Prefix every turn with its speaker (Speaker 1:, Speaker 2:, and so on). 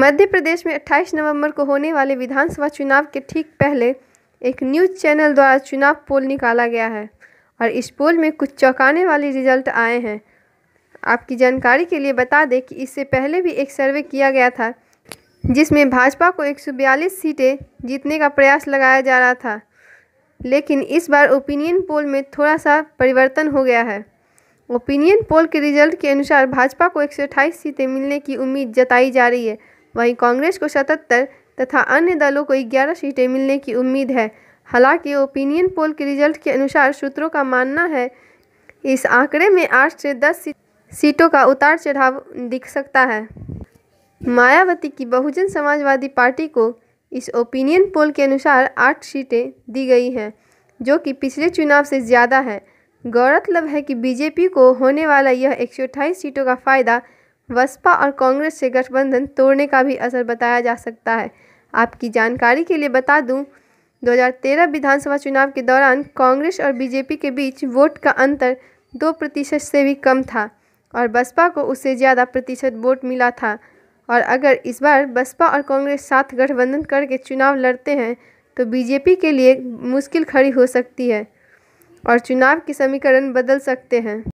Speaker 1: मध्य प्रदेश में 28 नवंबर को होने वाले विधानसभा चुनाव के ठीक पहले एक न्यूज चैनल द्वारा चुनाव पोल निकाला गया है और इस पोल में कुछ चौंकाने वाले रिजल्ट आए हैं आपकी जानकारी के लिए बता दें कि इससे पहले भी एक सर्वे किया गया था जिसमें भाजपा को एक सीटें जीतने का प्रयास लगाया जा रहा था लेकिन इस बार ओपिनियन पोल में थोड़ा सा परिवर्तन हो गया है ओपिनियन पोल के रिजल्ट के अनुसार भाजपा को एक सीटें मिलने की उम्मीद जताई जा रही है वहीं कांग्रेस को सतहत्तर तथा अन्य दलों को ग्यारह सीटें मिलने की उम्मीद है हालांकि ओपिनियन पोल के रिजल्ट के अनुसार सूत्रों का मानना है इस आंकड़े में आठ से दस सीटों का उतार चढ़ाव दिख सकता है मायावती की बहुजन समाजवादी पार्टी को इस ओपिनियन पोल के अनुसार आठ सीटें दी गई हैं जो कि पिछले चुनाव से ज़्यादा है गौरतलब है कि बीजेपी को होने वाला यह एक सीटों का फायदा बसपा और कांग्रेस से गठबंधन तोड़ने का भी असर बताया जा सकता है आपकी जानकारी के लिए बता दूं 2013 विधानसभा चुनाव के दौरान कांग्रेस और बीजेपी के बीच वोट का अंतर दो प्रतिशत से भी कम था और बसपा को उससे ज़्यादा प्रतिशत वोट मिला था और अगर इस बार बसपा और कांग्रेस साथ गठबंधन करके चुनाव लड़ते हैं तो बीजेपी के लिए मुश्किल खड़ी हो सकती है और चुनाव के समीकरण बदल सकते हैं